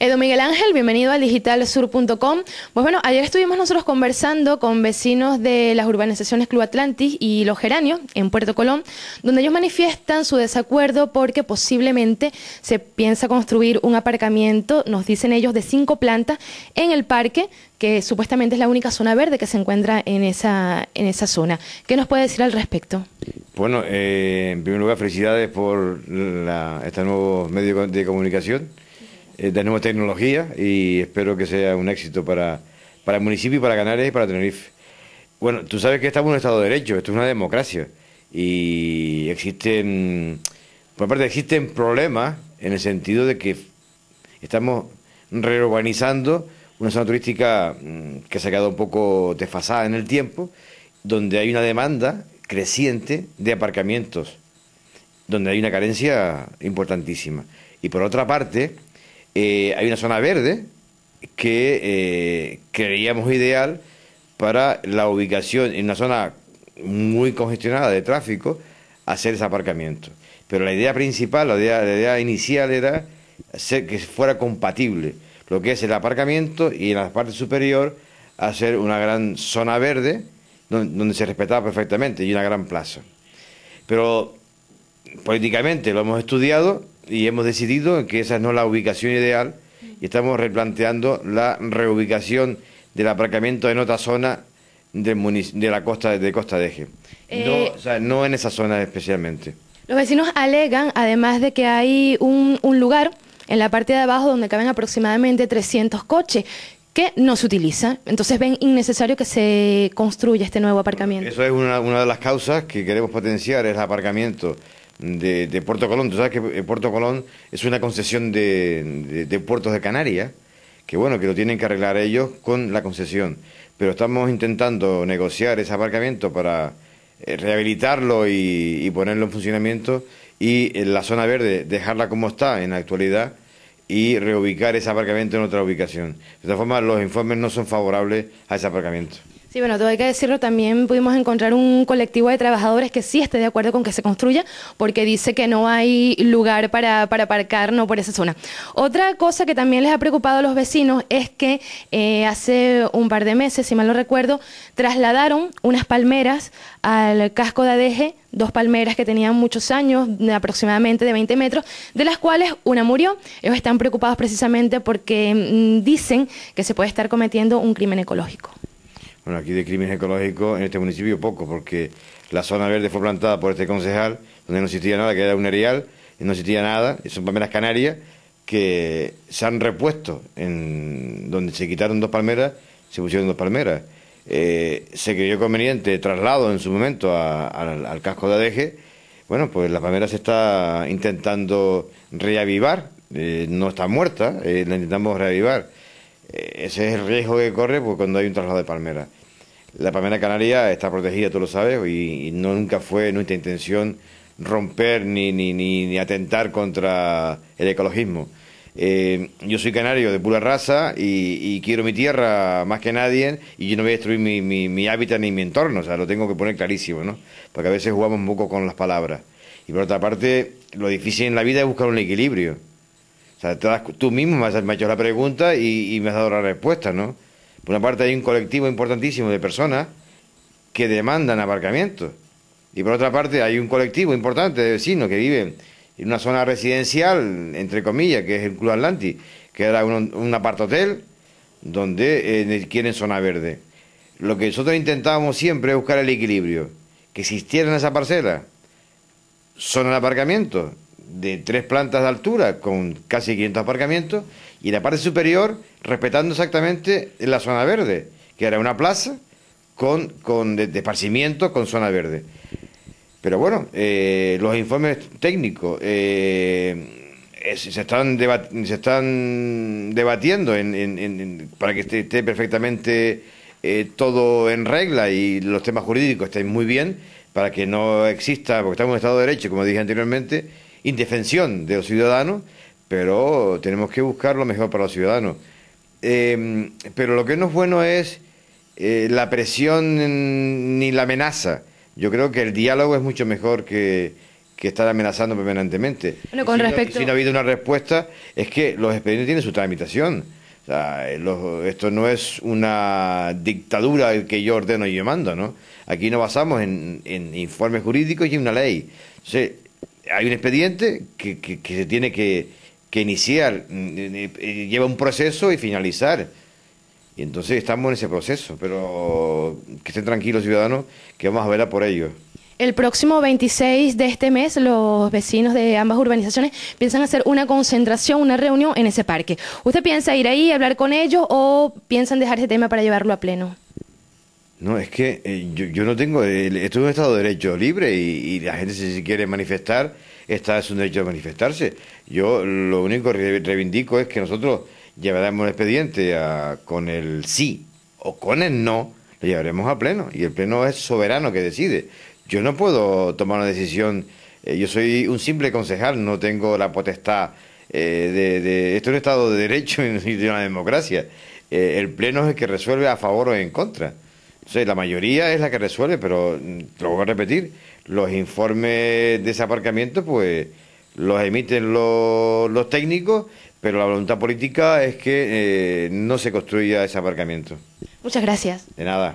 Edo Miguel Ángel, bienvenido al digitalsur.com. Pues bueno, ayer estuvimos nosotros conversando con vecinos de las urbanizaciones Club Atlantis y Los Geranios en Puerto Colón, donde ellos manifiestan su desacuerdo porque posiblemente se piensa construir un aparcamiento, nos dicen ellos, de cinco plantas en el parque, que supuestamente es la única zona verde que se encuentra en esa, en esa zona. ¿Qué nos puede decir al respecto? Bueno, eh, en primer lugar, felicidades por este nuevo medio de comunicación eh, de nueva tecnología y espero que sea un éxito para, para el municipio y para Canarias y para Tenerife. Bueno, tú sabes que estamos en un Estado de Derecho, esto es una democracia y existen, por parte existen problemas en el sentido de que estamos reurbanizando una zona turística mm, que se ha quedado un poco desfasada en el tiempo, donde hay una demanda creciente de aparcamientos, donde hay una carencia importantísima. Y por otra parte, eh, hay una zona verde que eh, creíamos ideal para la ubicación en una zona muy congestionada de tráfico, hacer ese aparcamiento. Pero la idea principal, la idea, inicial era hacer que fuera compatible lo que es el aparcamiento y en la parte superior hacer una gran zona verde donde se respetaba perfectamente y una gran plaza. Pero políticamente lo hemos estudiado y hemos decidido que esa no es la ubicación ideal y estamos replanteando la reubicación del aparcamiento en otra zona de la costa de Costa de Eje. Eh, no, o sea, no en esa zona especialmente. Los vecinos alegan, además de que hay un, un lugar en la parte de abajo donde caben aproximadamente 300 coches que no se utiliza. Entonces ven innecesario que se construya este nuevo aparcamiento. Eso es una, una de las causas que queremos potenciar, es el aparcamiento de, Puerto Colón. Tú sabes que eh, Puerto Colón es una concesión de, puertos de Canarias, que bueno, que lo tienen que arreglar ellos con la concesión. Pero estamos intentando negociar ese aparcamiento para eh, rehabilitarlo y, ponerlo en funcionamiento y eh, la zona verde dejarla como está en la actualidad y reubicar ese aparcamiento en otra ubicación. De todas formas, los informes no son favorables a ese aparcamiento. Sí, bueno, todo hay que decirlo, también pudimos encontrar un colectivo de trabajadores que sí esté de acuerdo con que se construya, porque dice que no hay lugar para, para aparcar, no por esa zona. Otra cosa que también les ha preocupado a los vecinos es que eh, hace un par de meses, si mal no recuerdo, trasladaron unas palmeras al casco de Adeje, dos palmeras que tenían muchos años, de aproximadamente de 20 metros, de las cuales una murió. Ellos están preocupados precisamente porque mm, dicen que se puede estar cometiendo un crimen ecológico. Bueno, aquí de crímenes ecológicos en este municipio poco, porque la zona verde fue plantada por este concejal, donde no existía nada, que era un areal, no existía nada, y son palmeras canarias que se han repuesto, en donde se quitaron dos palmeras, se pusieron dos palmeras. Eh, se creyó conveniente traslado en su momento al, casco de Adeje, bueno, pues la palmera se está intentando reavivar, eh, no está muerta, eh, la intentamos reavivar. Eh, ese es el riesgo que corre pues, cuando hay un traslado de palmera. La palmera canaria está protegida, tú lo sabes, y, no, nunca fue nuestra intención romper ni, ni, ni, atentar contra el ecologismo. Eh, yo soy canario de pura raza y, quiero mi tierra más que nadie y yo no voy a destruir mi, hábitat ni mi entorno, o sea, lo tengo que poner clarísimo, ¿no? Porque a veces jugamos un poco con las palabras. Y por otra parte, lo difícil en la vida es buscar un equilibrio tú mismo me has hecho la pregunta y, me has dado la respuesta, ¿no? Por una parte hay un colectivo importantísimo de personas que demandan aparcamiento. Y por otra parte hay un colectivo importante de vecinos que viven en una zona residencial, entre comillas, que es el Club Atlanti, que era un, apartotel donde quieren eh, zona verde. Lo que nosotros intentábamos siempre es buscar el equilibrio, que existiera en esa parcela zona de aparcamiento de tres plantas de altura con casi 500 aparcamientos y la parte superior respetando exactamente la zona verde, que era una plaza con, con de, esparcimiento con zona verde. Pero bueno, eh, los informes técnicos eh, se, están se están debatiendo para que esté, perfectamente eh, todo en regla y los temas jurídicos estén muy bien para que no exista, porque estamos en un Estado de Derecho, como dije anteriormente, indefensión de los ciudadanos, pero tenemos que buscar lo mejor para los ciudadanos. Em, pero lo que no es bueno es eh, la presión ni la amenaza. Yo creo que el diálogo es mucho mejor que, estar amenazando permanentemente. Bueno, con si respecto... No, si ha habido una respuesta, es que los expedientes tienen su tramitación. Eh, esto no es una dictadura que yo ordeno y yo mando, ¿no? Aquí nos basamos en, informes jurídicos y en una ley hay un expediente que, se tiene que, iniciar, mm, eh, eh, eh, lleva un proceso y finalizar. Y entonces estamos en ese proceso, pero que estén tranquilos ciudadanos, que vamos a velar por ellos. El próximo 26 de este mes, los vecinos de ambas urbanizaciones piensan hacer una concentración, una reunión en ese parque. ¿Usted piensa ir ahí, hablar con ellos o piensan dejar ese tema para llevarlo a pleno? No, es que eh, yo, no tengo. Eh, esto es un Estado de Derecho libre y, la gente, si quiere manifestar, está, es un derecho de manifestarse. Yo lo único que reivindico es que nosotros llevaremos el expediente con el sí o con el no, lo llevaremos a pleno. Y el pleno es soberano que decide. Yo no puedo tomar una decisión. Eh, yo soy un simple concejal, no tengo la potestad de, de, Esto es un Estado de Derecho y de una democracia. el pleno es el que resuelve a favor o en contra la mayoría es la que resuelve, pero mm, lo voy a repetir, los informes de desaparcamiento pues los emiten los, técnicos, pero la voluntad política es que eh, no se construya ese aparcamiento. Muchas gracias. De nada.